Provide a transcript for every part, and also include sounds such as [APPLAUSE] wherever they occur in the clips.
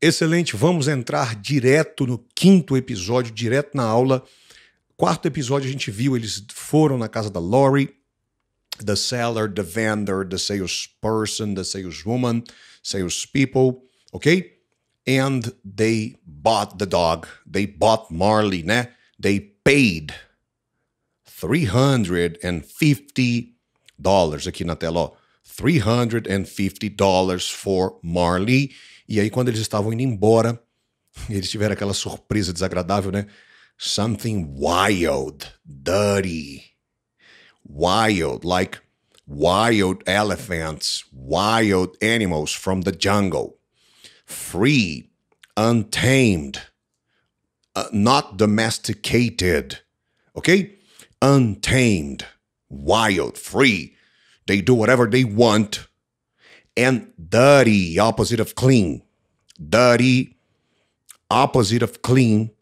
Excelente, vamos entrar direto no quinto episódio, direto na aula. Quarto episódio a gente viu, eles foram na casa da Lori, the seller, the vendor, the salesperson, the saleswoman, salespeople, ok? And they bought the dog, they bought Marley, né? They paid 350 dollars aqui na tela, ó. 350 dollars for Marley E aí, quando eles estavam indo embora, eles tiveram aquela surpresa desagradável, né? Something wild, dirty. Wild, like wild elephants, wild animals from the jungle. Free, untamed, uh, not domesticated. Okay? Untamed, wild, free. They do whatever they want and dirty, opposite of clean. Dirty, opposite of clean.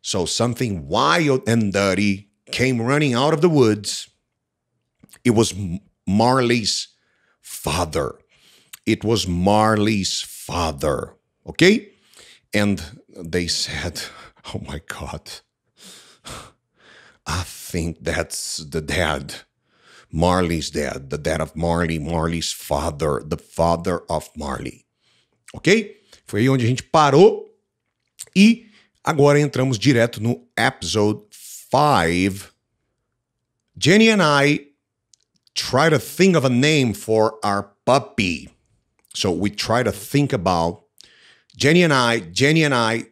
So something wild and dirty came running out of the woods. It was Marley's father. It was Marley's father. Okay? And they said, [LAUGHS] Oh my God, [SIGHS] I think that's the dad Marley's dad, the dad of Marley, Marley's father, the father of Marley. Ok? Foi aí onde a gente parou e agora entramos direto no episode 5. Jenny and I try to think of a name for our puppy. So we try to think about Jenny and I, Jenny and I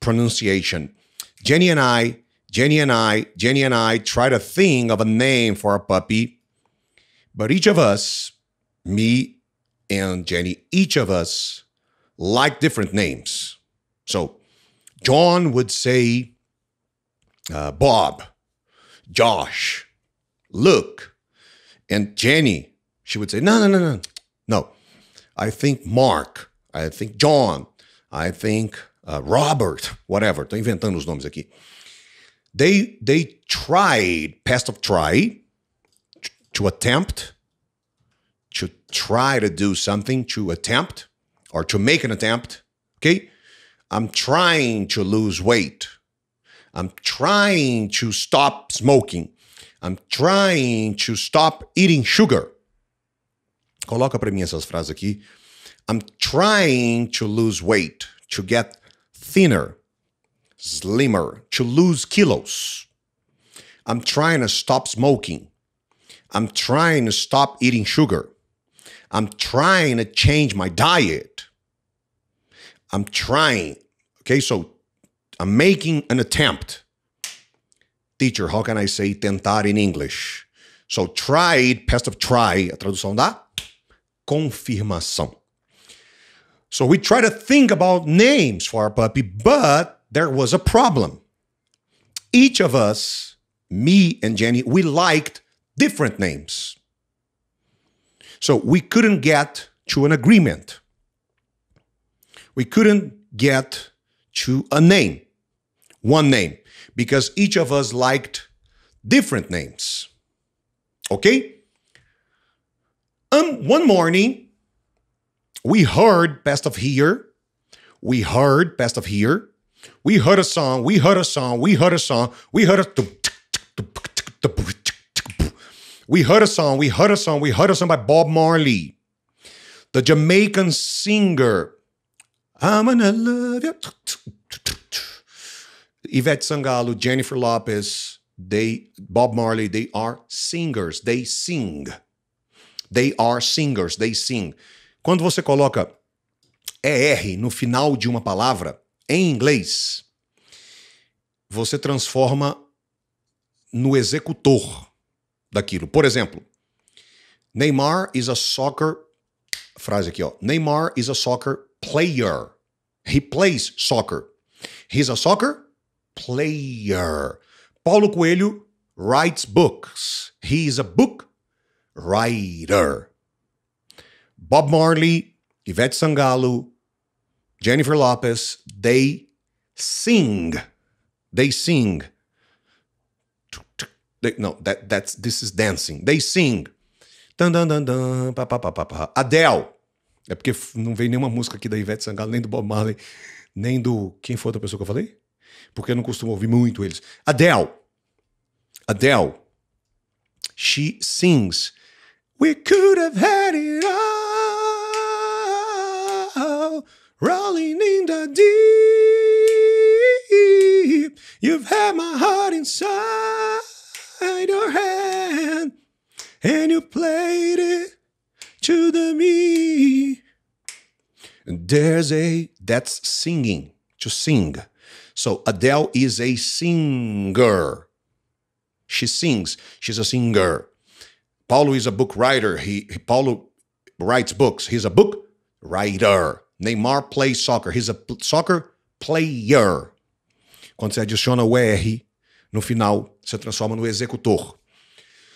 pronunciation. Jenny and I, Jenny and I, Jenny and I try to think of a name for our puppy but each of us, me and Jenny, each of us like different names. So John would say uh, Bob, Josh, Luke, and Jenny. She would say, no, no, no, no, no. I think Mark, I think John, I think uh, Robert, whatever. Estou inventando os nomes aqui. They, they tried, past of try, to attempt, to try to do something, to attempt or to make an attempt. Okay. I'm trying to lose weight. I'm trying to stop smoking. I'm trying to stop eating sugar. Coloca para mim essas frases aqui. I'm trying to lose weight, to get thinner, slimmer, to lose kilos. I'm trying to stop smoking. I'm trying to stop eating sugar. I'm trying to change my diet. I'm trying. Okay, so I'm making an attempt. Teacher, how can I say tentar in English? So tried, past of try, a tradução da confirmação. So we try to think about names for our puppy, but there was a problem. Each of us, me and Jenny, we liked different names. So we couldn't get to an agreement. We couldn't get to a name, one name, because each of us liked different names. Okay? Um, one morning, we heard Best of Here. We heard Best of Here. We heard a song. We heard a song. We heard a song. We heard a. We heard a song, we heard a song, we heard a song by Bob Marley. The Jamaican singer. I'm gonna love you. Yvette Sangalo, Jennifer Lopez, they Bob Marley, they are singers, they sing. They are singers, they sing. Quando você coloca ER no final de uma palavra em inglês, você transforma no executor daquilo. Por exemplo, Neymar is a soccer. Frase aqui, ó. Neymar is a soccer player. He plays soccer. He's a soccer player. Paulo Coelho writes books. He is a book writer. Bob Marley, Ivete Sangalo, Jennifer Lopez, they sing. They sing. They, no, that, that's, this is dancing. They sing. Dan, dan, dan, dan, pa pa pa pa pa. Adele. É porque não veio nenhuma música aqui da Ivete Sangalo, nem do Bob Marley, nem do. Quem foi outra pessoa que eu falei? Porque eu não costumo ouvir muito eles. Adele. Adele. She sings. We could have had it all. Rolling in the deep. You've had my heart inside. your hand and you played it to the me. There's a that's singing to sing. So Adele is a singer. She sings. She's a singer. Paulo is a book writer. He, he Paulo writes books. He's a book writer. Neymar plays soccer. He's a soccer player. Quando você adiciona o R no final se transforma no executor.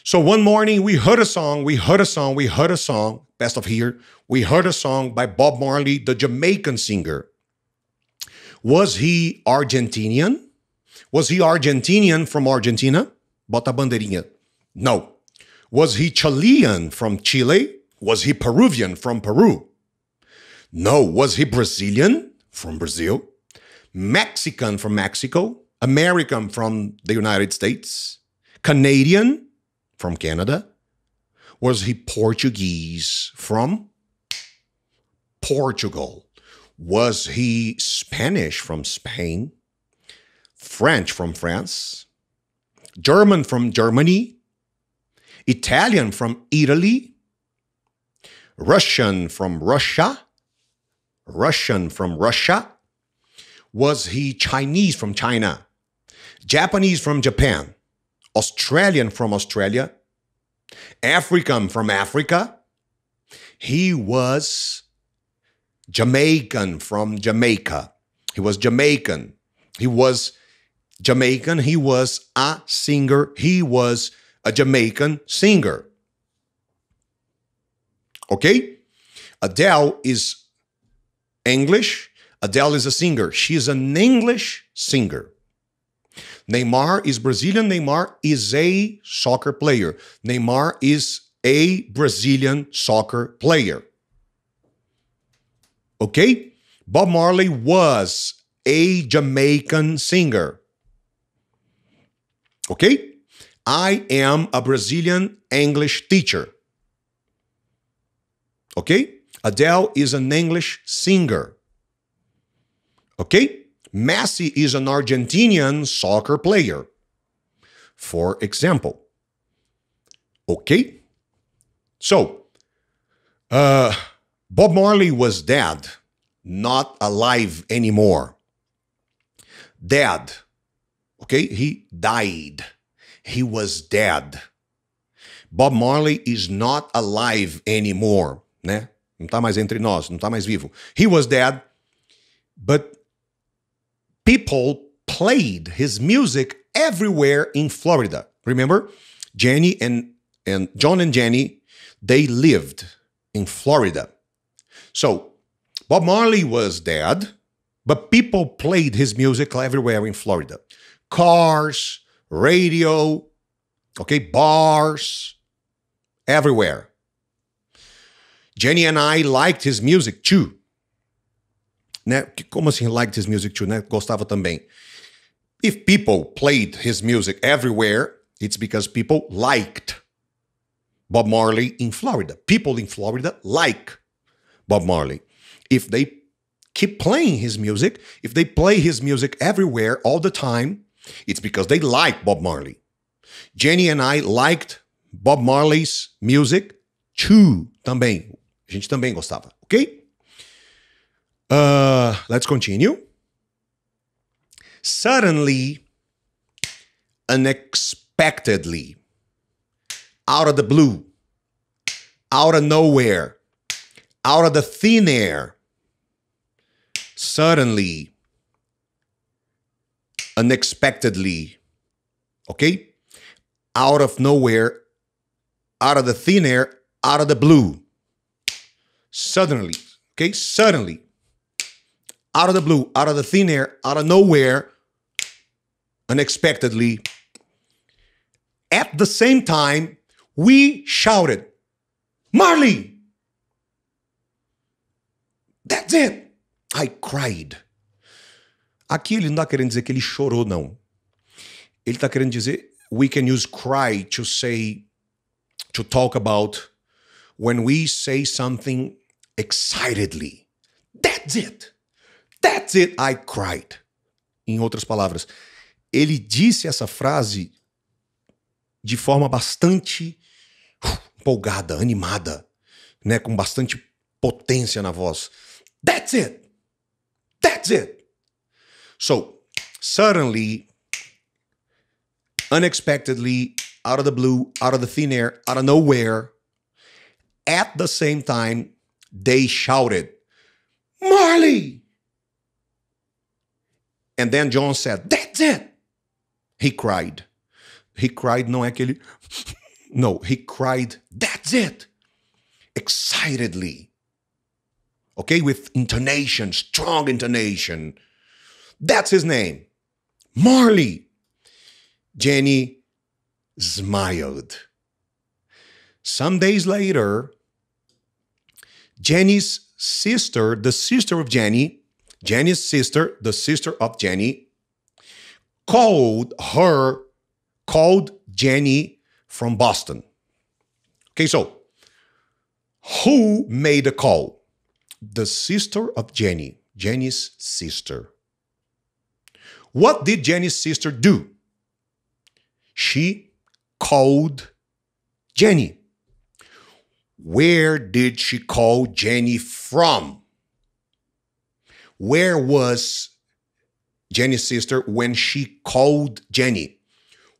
So one morning we heard a song, we heard a song, we heard a song, best of here, we heard a song by Bob Marley, the Jamaican singer. Was he Argentinian? Was he Argentinian from Argentina? Bota bandeirinha. No. Was he Chilean from Chile? Was he Peruvian from Peru? No. Was he Brazilian from Brazil? Mexican from Mexico? American from the United States, Canadian from Canada, was he Portuguese from Portugal? Was he Spanish from Spain? French from France? German from Germany? Italian from Italy? Russian from Russia? Russian from Russia? Was he Chinese from China? Japanese from Japan, Australian from Australia, African from Africa. He was Jamaican from Jamaica. He was Jamaican. He was Jamaican. He was a singer. He was a Jamaican singer. Okay? Adele is English. Adele is a singer. She is an English singer. Neymar is Brazilian. Neymar is a soccer player. Neymar is a Brazilian soccer player. Okay? Bob Marley was a Jamaican singer. Okay? I am a Brazilian English teacher. Okay? Adele is an English singer. Okay? Messi is an Argentinian soccer player. For example. Okay? So, uh, Bob Marley was dead, not alive anymore. Dead. Okay? He died. He was dead. Bob Marley is not alive anymore, né? Não está mais entre nós, não está mais vivo. He was dead, but people played his music everywhere in Florida. Remember, Jenny and, and John and Jenny, they lived in Florida. So Bob Marley was dead, but people played his music everywhere in Florida. Cars, radio, okay, bars, everywhere. Jenny and I liked his music too né? Como assim liked his music too, né? Gostava também. If people played his music everywhere, it's because people liked Bob Marley in Florida. People in Florida like Bob Marley. If they keep playing his music, if they play his music everywhere all the time, it's because they like Bob Marley. Jenny and I liked Bob Marley's music too também. A gente também gostava, ok? Uh, let's continue. Suddenly, unexpectedly, out of the blue, out of nowhere, out of the thin air, suddenly, unexpectedly, okay? Out of nowhere, out of the thin air, out of the blue, suddenly, okay? Suddenly out of the blue, out of the thin air, out of nowhere, unexpectedly. At the same time, we shouted, Marley! That's it! I cried. Aqui ele não está querendo dizer que ele chorou, não. Ele está querendo dizer, we can use cry to say, to talk about when we say something excitedly. That's it! That's it, I cried. Em outras palavras, ele disse essa frase de forma bastante uh, empolgada, animada, né, com bastante potência na voz. That's it. That's it. So, suddenly, unexpectedly, out of the blue, out of the thin air, out of nowhere, at the same time, they shouted, Marley! And then John said, That's it. He cried. He cried, não é aquele. No, he cried, That's it. Excitedly. Okay, with intonation, strong intonation. That's his name. Marley. Jenny smiled. Some days later, Jenny's sister, the sister of Jenny, Jenny's sister, the sister of Jenny, called her, called Jenny from Boston. Okay, so who made the call? The sister of Jenny, Jenny's sister. What did Jenny's sister do? She called Jenny. Where did she call Jenny from? Where was Jenny's sister when she called Jenny?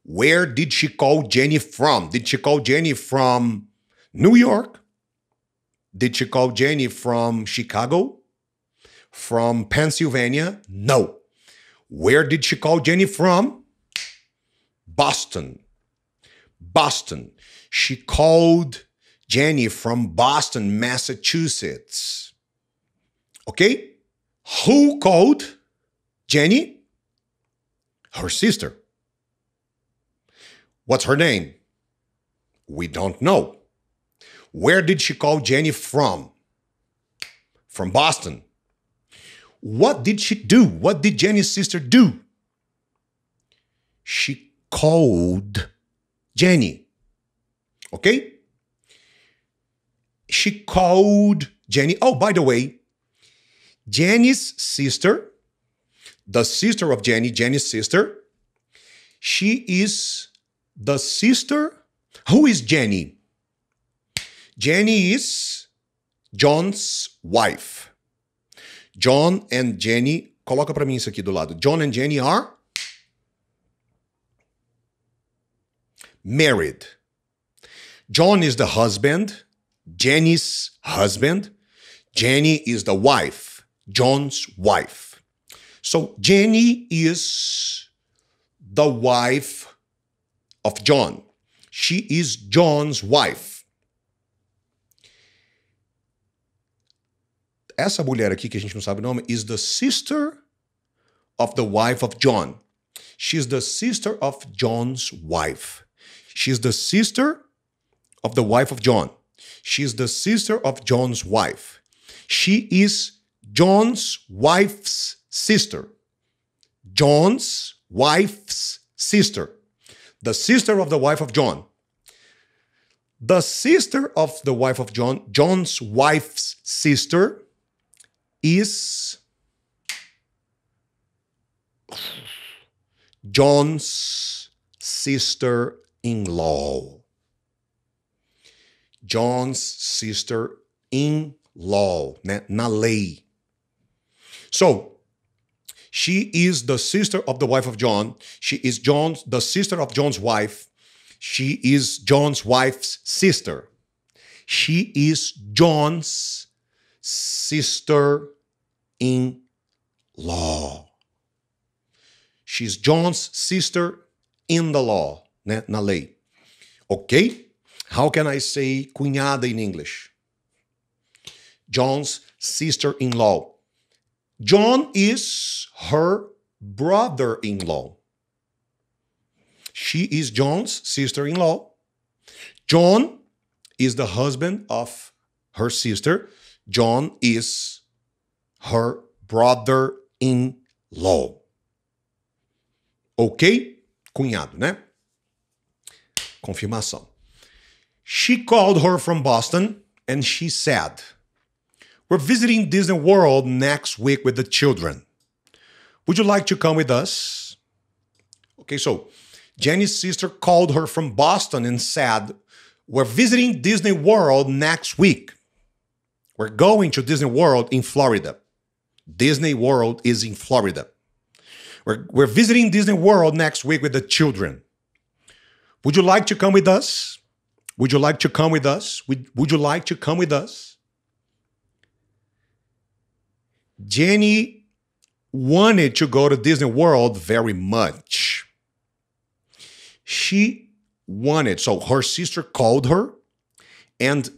Where did she call Jenny from? Did she call Jenny from New York? Did she call Jenny from Chicago? From Pennsylvania? No. Where did she call Jenny from? Boston. Boston. She called Jenny from Boston, Massachusetts. Okay? who called Jenny her sister. What's her name? We don't know. Where did she call Jenny from? From Boston. What did she do? What did Jenny's sister do? She called Jenny. Okay? She called Jenny. Oh, by the way, Jenny's sister, the sister of Jenny, Jenny's sister, she is the sister. Who is Jenny? Jenny is John's wife. John and Jenny, coloca para mim isso aqui do lado. John and Jenny are married. John is the husband, Jenny's husband, Jenny is the wife. John's wife. So Jenny is the wife of John. She is John's wife. Essa mulher aqui que a gente não sabe o nome is the sister of the wife of John. She's the sister of John's wife. She's the sister of the wife of John. She's the sister of John's wife. She is John's wife's sister. John's wife's sister. The sister of the wife of John. The sister of the wife of John, John's wife's sister, is John's sister in law. John's sister in law, na, na lei. So she is the sister of the wife of John. She is John's the sister of John's wife. She is John's wife's sister. She is John's sister in law. She's John's sister in the law, né? na lei. Okay? How can I say cunhada in English? John's sister in law. John is her brother in law. She is John's sister in law. John is the husband of her sister. John is her brother in law. Ok? Cunhado, né? Confirmação. She called her from Boston and she said, we're visiting Disney World next week with the children. Would you like to come with us? Okay, so Jenny's sister called her from Boston and said, We're visiting Disney World next week. We're going to Disney World in Florida. Disney World is in Florida. We're, we're visiting Disney World next week with the children. Would you like to come with us? Would you like to come with us? Would, would you like to come with us? Jenny wanted to go to Disney World very much. She wanted, so her sister called her and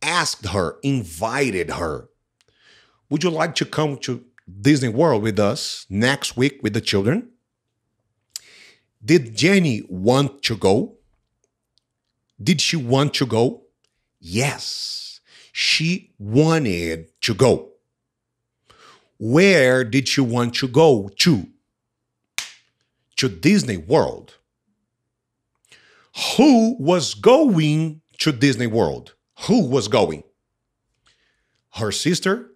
asked her, invited her, Would you like to come to Disney World with us next week with the children? Did Jenny want to go? Did she want to go? Yes, she wanted to go where did you want to go to? To Disney World. Who was going to Disney World? Who was going? Her sister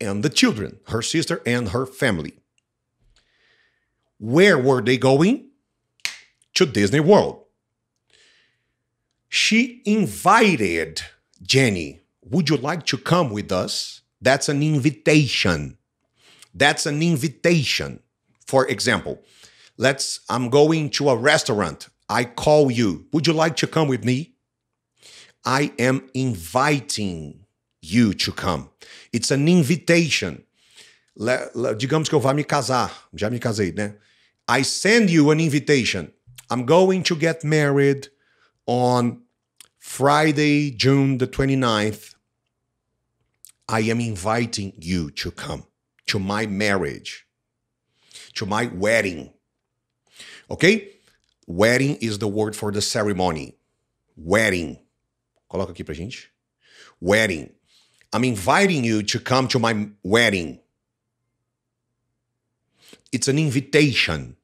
and the children, her sister and her family. Where were they going? To Disney World. She invited Jenny, Would you like to come with us? That's an invitation. That's an invitation. For example, let's, I'm going to a restaurant. I call you. Would you like to come with me? I am inviting you to come. It's an invitation. Le, le, digamos que eu vá me casar. Já me casei, né? I send you an invitation. I'm going to get married on Friday, June the 29th. I am inviting you to come to my marriage, to my wedding. Ok? Wedding is the word for the ceremony. Wedding. Coloca aqui pra gente. Wedding. I'm inviting you to come to my wedding. It's an invitation.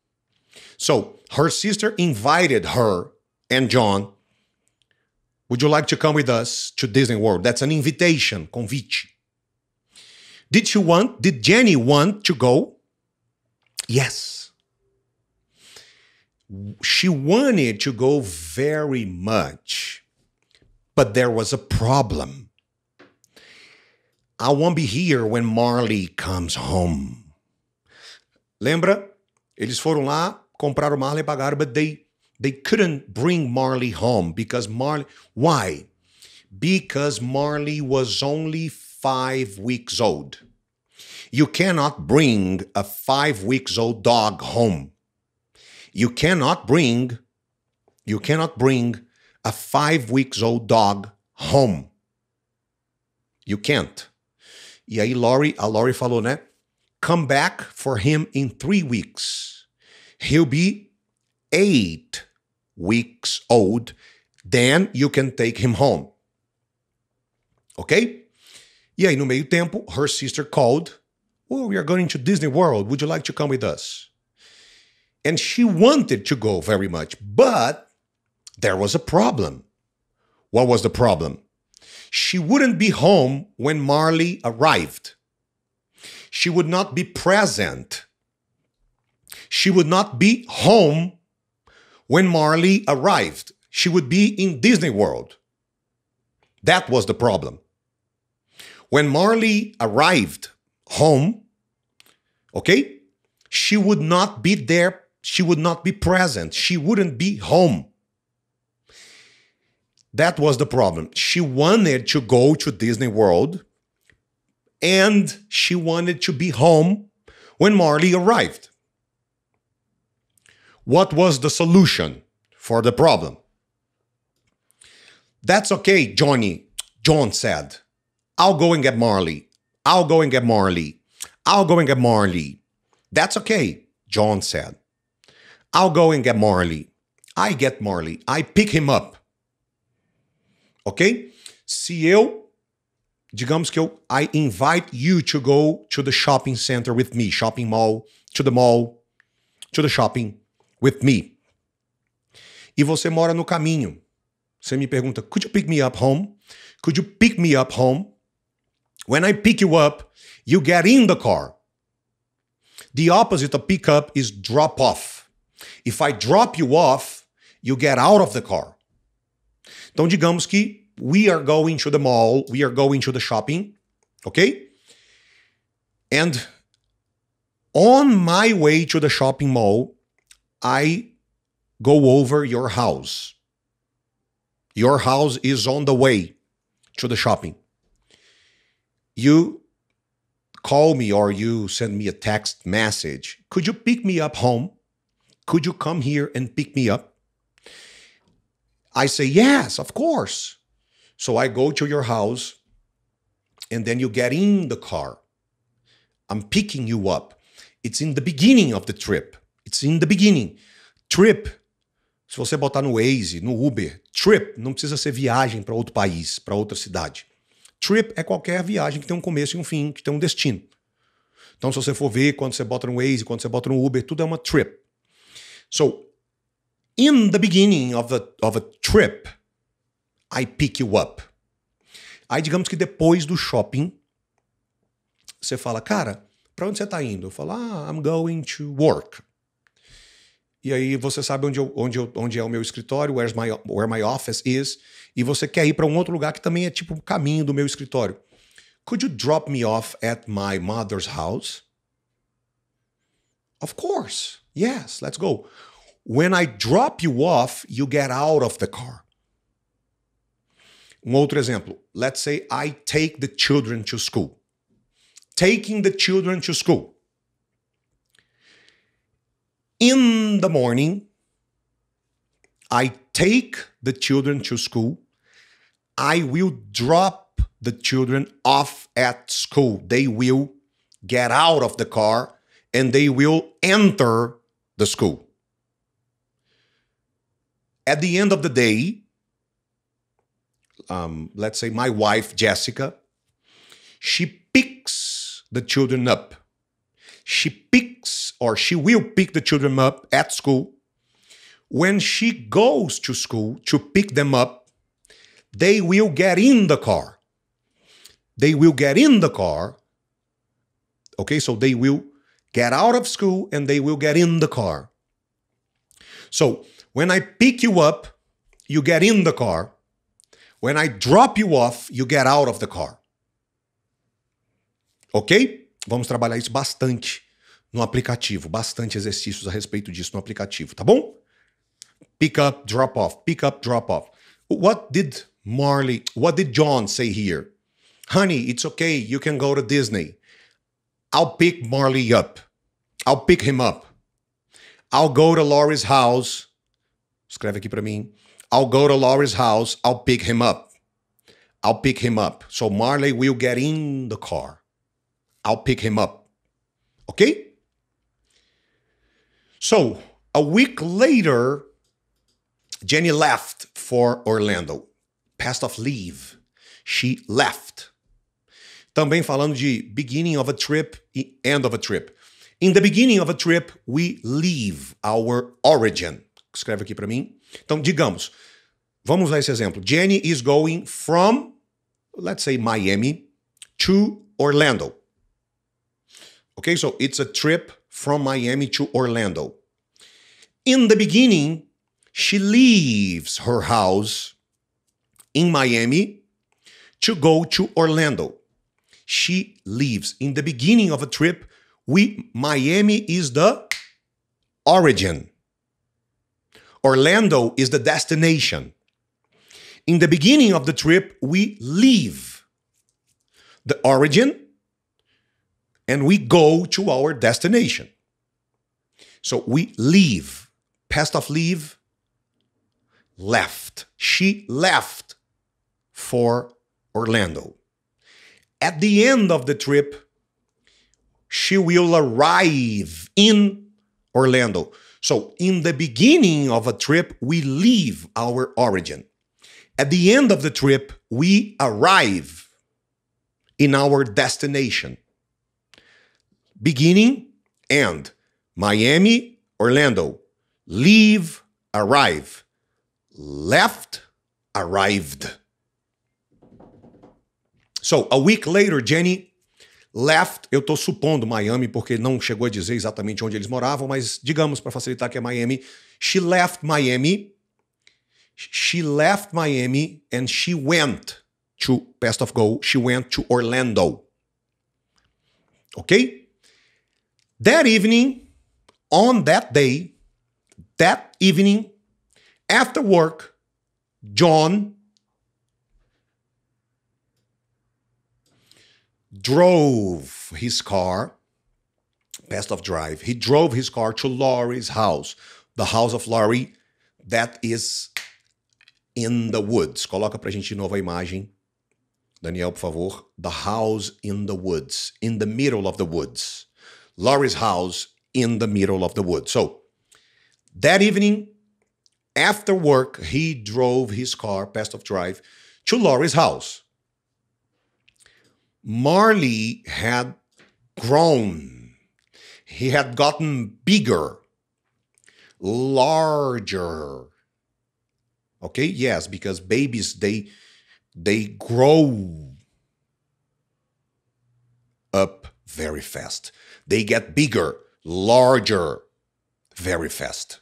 So her sister invited her and John. Would you like to come with us to Disney World? That's an invitation, convite. Did she want, did Jenny want to go? Yes. She wanted to go very much, but there was a problem. I won't be here when Marley comes home. Lembra? Eles foram lá, compraram Marley e pagaram, but they, they couldn't bring Marley home because Marley. Why? Because Marley was only five weeks old. You cannot bring a five weeks old dog home. You cannot bring, you cannot bring a five weeks old dog home. You can't. E aí Lori, a Lori falou, né? Come back for him in three weeks. He'll be eight weeks old. Then you can take him home. Okay? E aí, no meio tempo, her sister called, Oh, we are going to Disney World. Would you like to come with us? And she wanted to go very much, but there was a problem. What was the problem? She wouldn't be home when Marley arrived. She would not be present. She would not be home when Marley arrived. She would be in Disney World. That was the problem. When Marley arrived home, okay, she would not be there. She would not be present. She wouldn't be home. That was the problem. She wanted to go to Disney World and she wanted to be home when Marley arrived. What was the solution for the problem? That's okay, Johnny, John said. I'll go and get Marley. I'll go and get Marley. I'll go and get Marley. That's okay, John said. I'll go and get Marley. I get Marley. I pick him up. Ok? Se eu, digamos que eu, I invite you to go to the shopping center with me, shopping mall, to the mall, to the shopping with me. E você mora no caminho. Você me pergunta, could you pick me up home? Could you pick me up home? When I pick you up, you get in the car. The opposite of pick up is drop off. If I drop you off, you get out of the car. Então, digamos que we are going to the mall, we are going to the shopping, ok? And on my way to the shopping mall, I go over your house. Your house is on the way to the shopping you call me or you send me a text message. Could you pick me up home? Could you come here and pick me up? I say, Yes, of course. So I go to your house and then you get in the car. I'm picking you up. It's in the beginning of the trip. It's in the beginning. Trip. Se você botar no Waze, no Uber, trip, não precisa ser viagem para outro país, para outra cidade. Trip é qualquer viagem que tem um começo e um fim, que tem um destino. Então, se você for ver, quando você bota no Waze, quando você bota no Uber, tudo é uma trip. So, in the beginning of a, of a trip, I pick you up. Aí, digamos que depois do shopping, você fala, cara, para onde você está indo? Eu falo, ah, I'm going to work. E aí você sabe onde, eu, onde, eu, onde é o meu escritório, where's my, where my office is, e você quer ir para um outro lugar que também é tipo o um caminho do meu escritório. Could you drop me off at my mother's house? Of course. Yes, let's go. When I drop you off, you get out of the car. Um outro exemplo. Let's say I take the children to school. Taking the children to school. in the morning, I take the children to school. I will drop the children off at school. They will get out of the car and they will enter the school. At the end of the day, um, let's say my wife, Jessica, she picks the children up. She picks or she will pick the children up at school. When she goes to school to pick them up, they will get in the car. They will get in the car. Okay, so they will get out of school and they will get in the car. So when I pick you up, you get in the car. When I drop you off, you get out of the car. Ok? Vamos trabalhar isso bastante no aplicativo, bastante exercícios a respeito disso no aplicativo, tá bom? Pick up, drop off, pick up, drop off. What did Marley, what did John say here? Honey, it's okay, you can go to Disney. I'll pick Marley up. I'll pick him up. I'll go to Laurie's house. Escreve aqui para mim. I'll go to Laurie's house. I'll pick him up. I'll pick him up. So Marley will get in the car. I'll pick him up. Okay? So a week later, Jenny left for Orlando. Passed off leave. She left. Também falando de beginning of a trip end of a trip. In the beginning of a trip, we leave our origin. Escreve aqui para mim. Então, digamos, vamos a esse exemplo. Jenny is going from, let's say, Miami to Orlando. Okay, so it's a trip from Miami to Orlando. In the beginning, she leaves her house in Miami to go to Orlando. She leaves in the beginning of a trip. We Miami is the origin. Orlando is the destination. In the beginning of the trip, we leave the origin and we go to our destination. So we leave. Past of leave, left. She left for Orlando. At the end of the trip, she will arrive in Orlando. So, in the beginning of a trip, we leave our origin. At the end of the trip, we arrive in our destination. Beginning, end. Miami, Orlando. Leave, arrive. Left, arrived. So, a week later, Jenny left. Eu estou supondo Miami, porque não chegou a dizer exatamente onde eles moravam, mas digamos para facilitar que é Miami. She left Miami. She left Miami and she went to Best of Go. She went to Orlando. Ok? That evening, on that day, that evening, after work, John drove his car, best of drive, he drove his car to Laurie's house, the house of Laurie that is in the woods. Coloca pra gente de novo a imagem. Daniel, por favor. The house in the woods, in the middle of the woods. Laurie's house in the middle of the woods. So that evening, after work, he drove his car, past of drive, to Laurie's house. Marley had grown. He had gotten bigger, larger. Okay, yes, because babies they they grow up very fast. They get bigger, larger, very fast.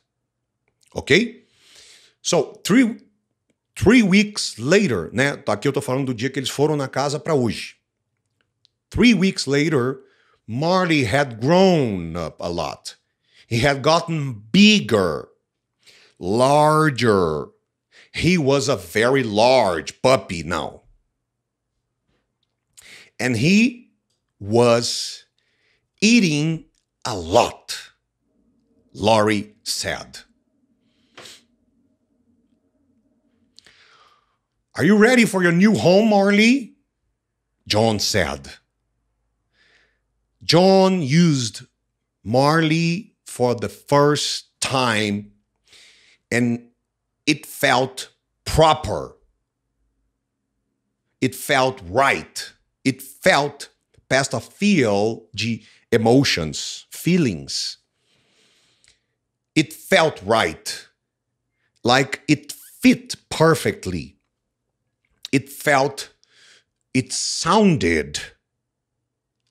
Ok? So, three, three weeks later, né? Aqui eu tô falando do dia que eles foram na casa para hoje. Three weeks later, Marty had grown up a lot. He had gotten bigger, larger. He was a very large puppy now. And he was eating a lot, Laurie said. Are you ready for your new home, Marley? John said. John used Marley for the first time and it felt proper. It felt right. It felt feel. de emotions, feelings. It felt right, like it fit perfectly. It felt, it sounded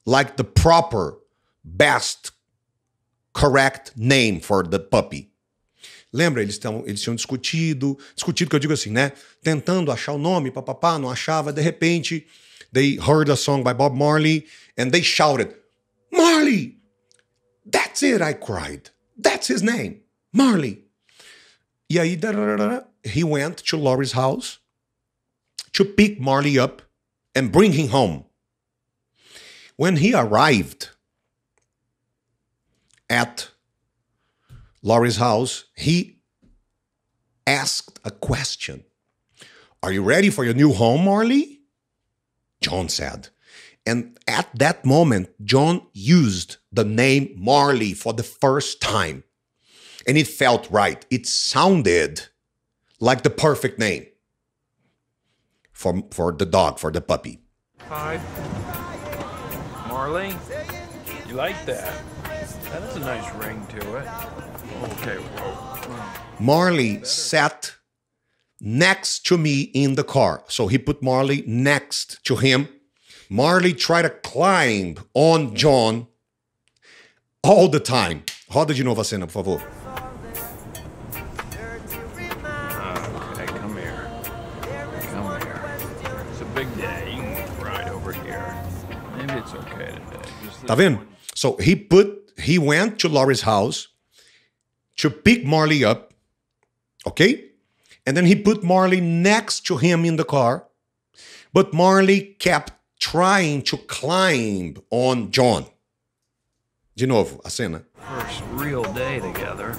like the proper, best, correct name for the puppy. Lembra? Eles, tão, eles tinham discutido, discutido que eu digo assim, né? Tentando achar o nome, papapá, não achava, de repente, they heard a song by Bob Marley and they shouted, Marley! That's it, I cried. That's his name, Marley. E aí, he went to Laurie's house to pick Marley up and bring him home. When he arrived at Laurie's house, he asked a question Are you ready for your new home, Marley? John said. And at that moment, John used the name Marley for the first time. And it felt right. It sounded like the perfect name for, for the dog, for the puppy. Hi. Marley, you like that? That is a nice ring to it. Okay, Marley sat next to me in the car. So he put Marley next to him Marley tried to climb on John all the time. How did you know, Vasena? por favor. Okay, come here. Come here. It's a big day. You can ride over here. Maybe it's okay today. Tá vendo? So he put, he went to Laurie's house to pick Marley up, okay? And then he put Marley next to him in the car, but Marley kept trying to climb on John. De novo, a cena. First real day together.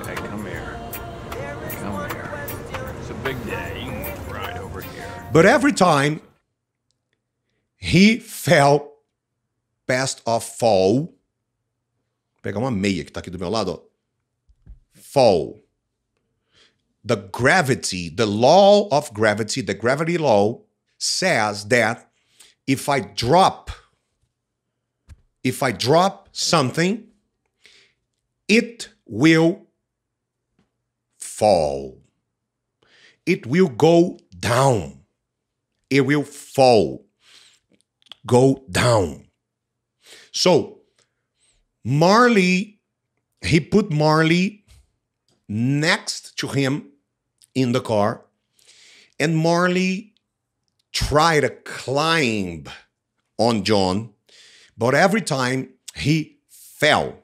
Okay, come here. Come here. It's a big day. You can over here. But every time he fell past a fall. Vou pegar uma meia que tá aqui do meu lado, ó. Fall. the gravity, the law of gravity, the gravity law says that if I drop, if I drop something, it will fall. It will go down. It will fall. Go down. So Marley, he put Marley next to him in the car, and Marley tried to climb on John, but every time he fell,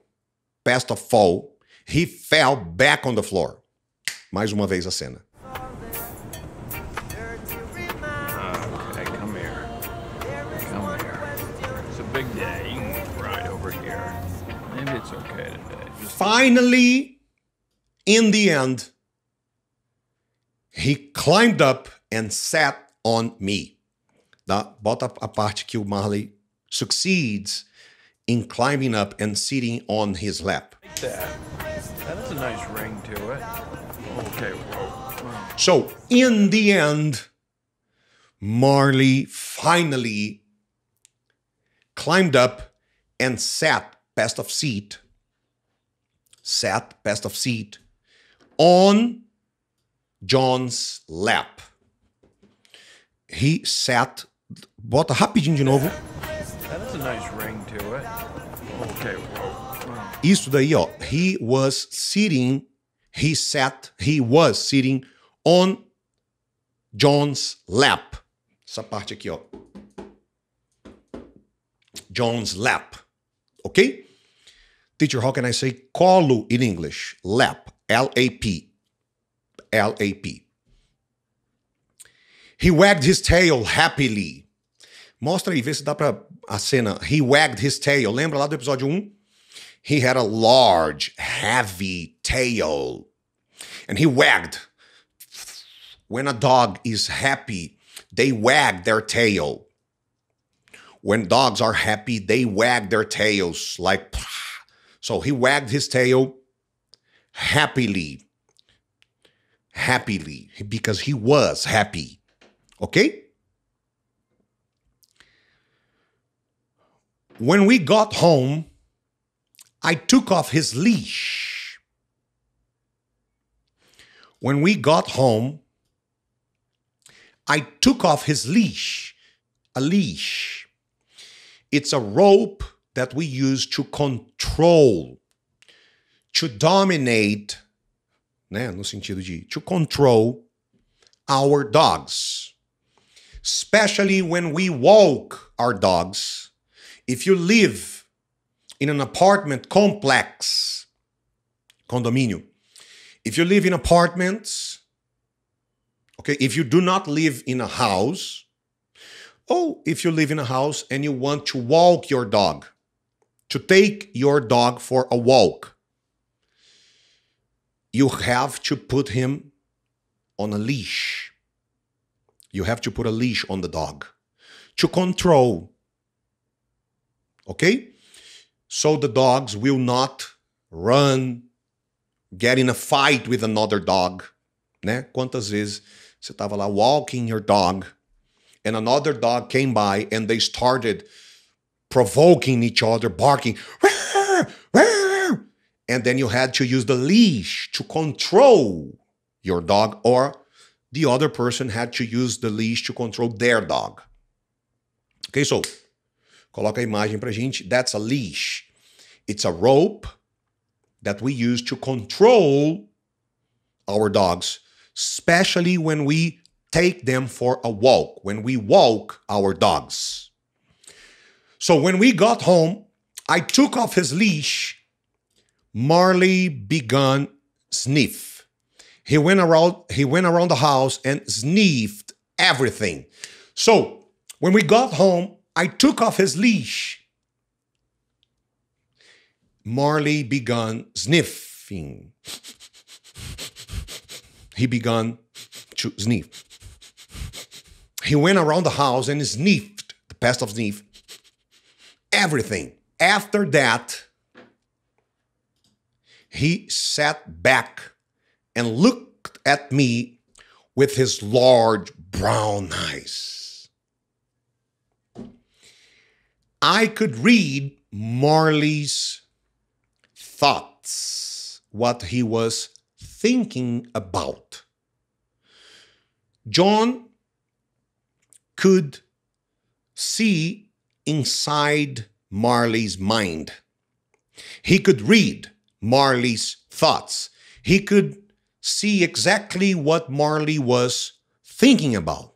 past a fall, he fell back on the floor. Mais uma vez a cena. Finally, in the end, he climbed up and sat on me. The Bota a parte que o Marley succeeds in climbing up and sitting on his lap. That is a nice ring to it. Okay, So, in the end, Marley finally climbed up and sat best of seat, sat best of seat on John's lap. He sat. Bota rapidinho de novo. Isso daí, ó. He was sitting. He sat. He was sitting on John's lap. Essa parte aqui, ó. John's lap. Ok? Teacher, how can I say colo in English? Lap. L-A-P. L-A-P. He wagged his tail happily. Mostra aí, vê se dá pra a cena. He wagged his tail. Lembra lá do episódio 1? Um? He had a large, heavy tail. And he wagged. When a dog is happy, they wag their tail. When dogs are happy, they wag their tails like. So he wagged his tail happily happily because he was happy. Okay? When we got home, I took off his leash. When we got home, I took off his leash. A leash. It's a rope that we use to control, to dominate né? No sentido de to control our dogs, especially when we walk our dogs. If you live in an apartment complex, condomínio, if you live in apartments, okay, if you do not live in a house, or if you live in a house and you want to walk your dog, to take your dog for a walk you have to put him on a leash. You have to put a leash on the dog to control. Okay? So the dogs will not run, get in a fight with another dog. Né? Quantas vezes você estava lá walking your dog and another dog came by and they started provoking each other, barking, and then you had to use the leash to control your dog, or the other person had to use the leash to control their dog. Ok, so coloca a imagem pra gente. That's a leash. It's a rope that we use to control our dogs, especially when we take them for a walk, when we walk our dogs. So when we got home, I took off his leash Marley began sniff. He went around, he went around the house and sniffed everything. So when we got home, I took off his leash. Marley began sniffing. He began to sniff. He went around the house and sniffed, the pest of sniff, everything. After that, he sat back and looked at me with his large brown eyes. I could read Marley's thoughts, what he was thinking about. John could see inside Marley's mind. He could read Marley's thoughts. He could see exactly what Marley was thinking about.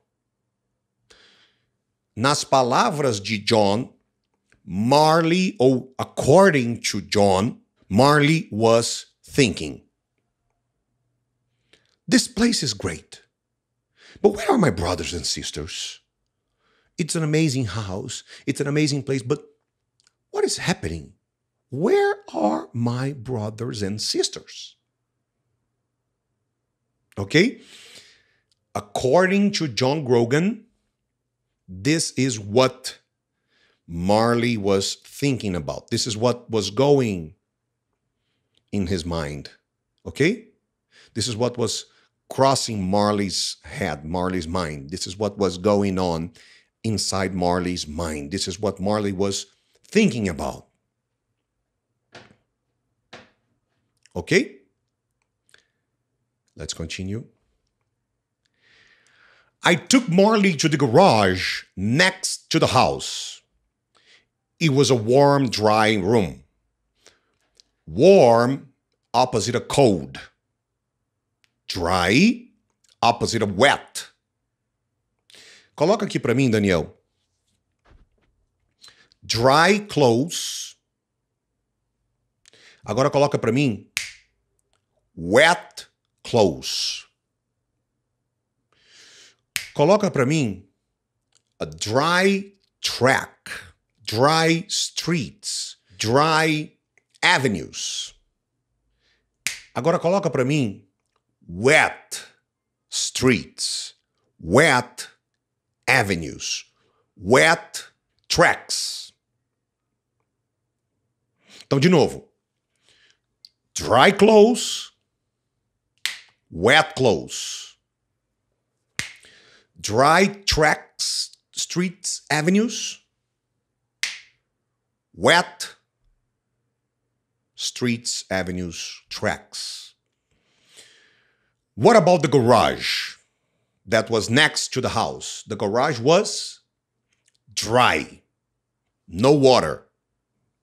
Nas palavras de John, Marley, or according to John, Marley was thinking. This place is great. But where are my brothers and sisters? It's an amazing house, it's an amazing place, but what is happening? Where are my brothers and sisters? Okay? According to John Grogan, this is what Marley was thinking about. This is what was going in his mind. Okay? This is what was crossing Marley's head, Marley's mind. This is what was going on inside Marley's mind. This is what Marley was thinking about. Okay? Let's continue. I took Marley to the garage next to the house. It was a warm, dry room. Warm, opposite of cold. Dry, opposite of wet. Coloca aqui para mim, Daniel. Dry clothes. Agora coloca para mim Wet Clothes. Coloca para mim a dry track, dry streets, dry avenues. Agora coloca para mim wet streets, wet avenues, wet tracks. Então, de novo, dry clothes, wet clothes, dry tracks, streets, avenues, wet streets, avenues, tracks. What about the garage that was next to the house? The garage was dry, no water,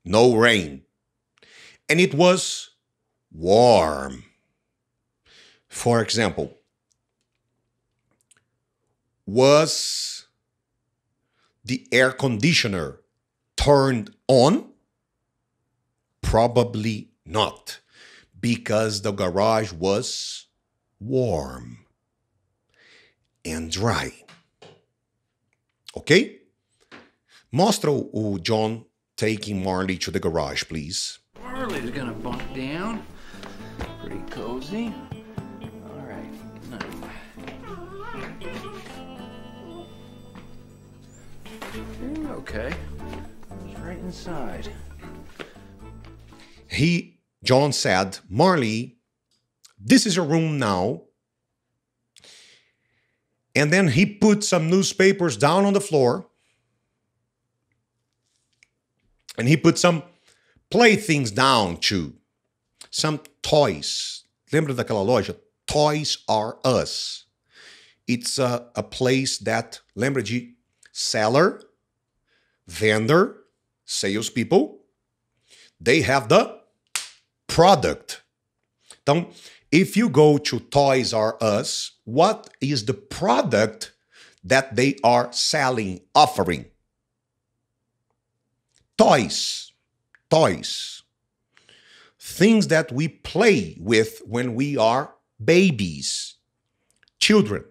no rain, and it was warm. For example, was the air conditioner turned on? Probably not, because the garage was warm and dry. Ok? Mostra o uh, John taking Marley to the garage, please. Marley's gonna bunk down. Pretty cozy. Okay. right inside. He, John said, Marley, this is your room now. And then he put some newspapers down on the floor. And he put some playthings down too. Some toys. Lembra daquela loja? Toys are us. It's a, a place that, lembra de cellar vendor, salespeople, they have the product. Então, if you go to Toys R Us, what is the product that they are selling, offering? Toys, toys, things that we play with when we are babies, children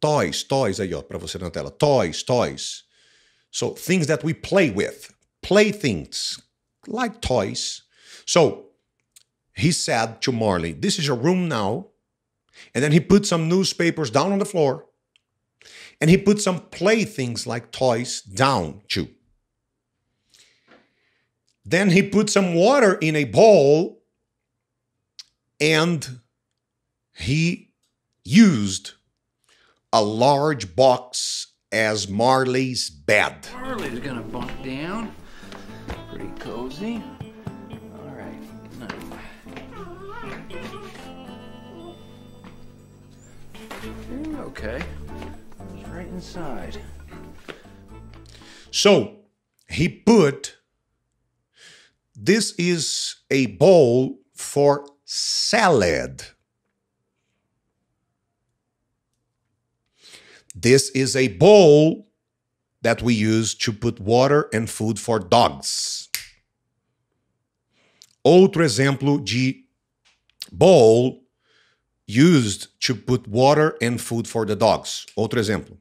toys, toys aí, ó, para você na tela. Toys, toys. So things that we play with, play things like toys. So he said to Marley, This is your room now. And then he put some newspapers down on the floor and he put some playthings like toys down too. Then he put some water in a bowl and he used a large box as Marley's bed. Marley's gonna bunk down. Pretty cozy. All right, good night. okay. It's right inside. So he put this is a bowl for salad. This is a bowl that we use to put water and food for dogs. Outro exemplo de bowl used to put water and food for the dogs. Outro exemplo.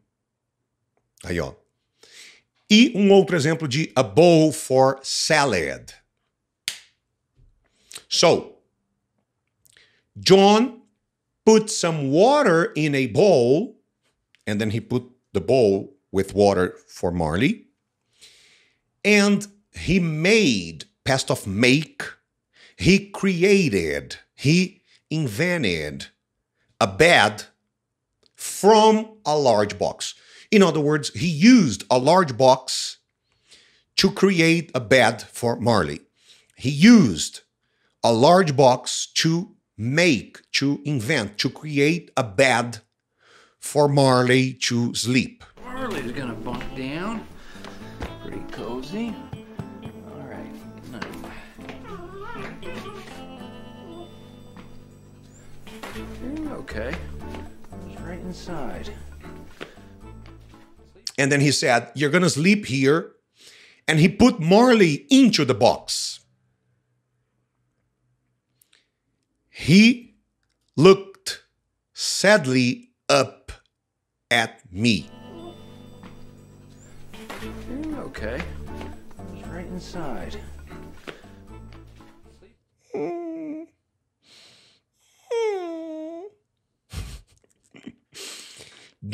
Aí, ó. E um outro exemplo de a bowl for salad. So, John put some water in a bowl and then he put the bowl with water for Marley, And he made, past of make, he created, he invented a bed from a large box. In other words, he used a large box to create a bed for Marley. He used a large box to make, to invent, to create a bed for Marley to sleep. Marley's gonna bunk down. Pretty cozy. All right, good night. Okay, it's right inside. And then he said, You're gonna sleep here. And he put Marley into the box. He looked sadly up at me. Okay. It's right inside.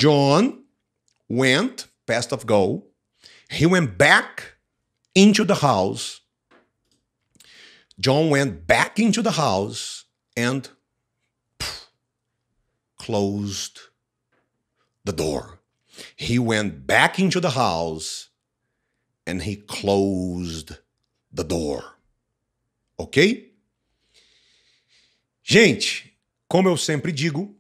John went past of goal. He went back into the house. John went back into the house and closed the door. He went back into the house and he closed the door. Ok? Gente, como eu sempre digo,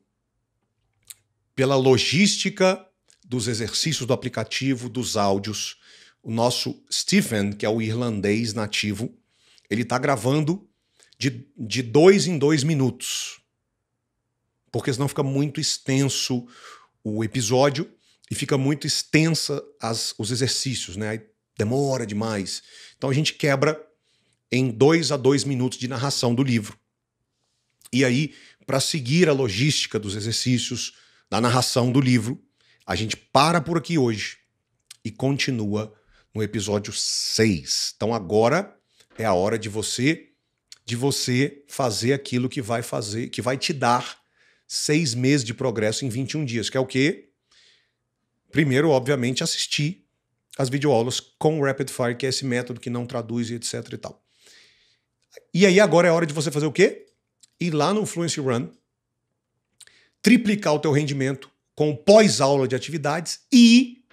pela logística dos exercícios do aplicativo, dos áudios, o nosso Stephen, que é o irlandês nativo, ele está gravando de, de dois em dois minutos. Porque senão fica muito extenso o episódio e fica muito extensa as, os exercícios, né? Aí demora demais. Então a gente quebra em dois a dois minutos de narração do livro. E aí, para seguir a logística dos exercícios, da narração do livro, a gente para por aqui hoje e continua no episódio 6. Então agora é a hora de você de você fazer aquilo que vai fazer, que vai te dar seis meses de progresso em 21 dias, que é o que? Primeiro, obviamente, assistir as videoaulas com Rapid Fire, que é esse método que não traduz e etc e tal. E aí agora é hora de você fazer o quê? Ir lá no Fluency Run, triplicar o teu rendimento com pós-aula de atividades e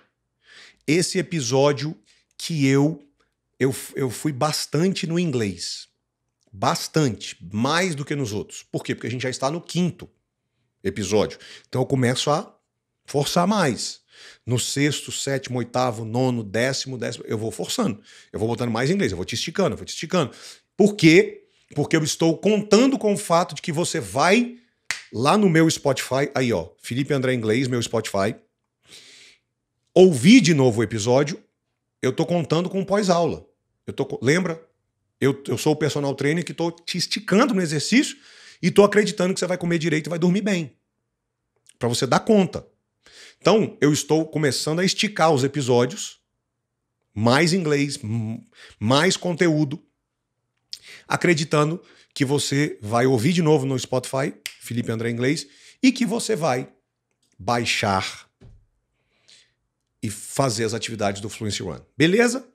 esse episódio que eu, eu eu fui bastante no inglês. Bastante, mais do que nos outros. Por quê? Porque a gente já está no quinto episódio. Então eu começo a forçar mais. No sexto, sétimo, oitavo, nono, décimo, décimo, eu vou forçando. Eu vou botando mais inglês, eu vou te esticando, eu vou te esticando. Por quê? Porque eu estou contando com o fato de que você vai lá no meu Spotify, aí ó, Felipe André Inglês, meu Spotify, ouvir de novo o episódio, eu tô contando com pós-aula. Eu tô, lembra? Eu, eu sou o personal trainer que estou te esticando no exercício e tô acreditando que você vai comer direito e vai dormir bem. Para você dar conta. Então, eu estou começando a esticar os episódios, mais inglês, mais conteúdo, acreditando que você vai ouvir de novo no Spotify, Felipe André Inglês, e que você vai baixar e fazer as atividades do Fluency Run. Beleza?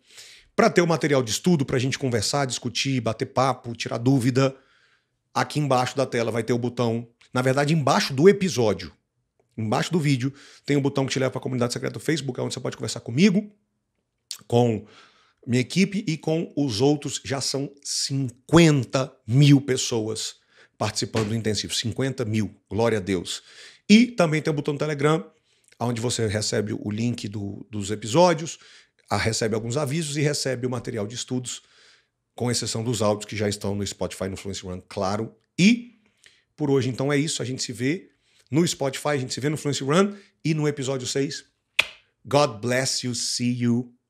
Para ter o material de estudo, para a gente conversar, discutir, bater papo, tirar dúvida, Aqui embaixo da tela vai ter o botão, na verdade, embaixo do episódio, embaixo do vídeo, tem um botão que te leva para a comunidade secreta do Facebook, onde você pode conversar comigo, com minha equipe e com os outros. Já são 50 mil pessoas participando do intensivo. 50 mil, glória a Deus. E também tem o botão do Telegram, onde você recebe o link do, dos episódios, recebe alguns avisos e recebe o material de estudos com exceção dos áudios que já estão no Spotify, no Fluency Run, claro. E por hoje, então, é isso. A gente se vê no Spotify, a gente se vê no Fluency Run e no episódio 6. God bless you, see you.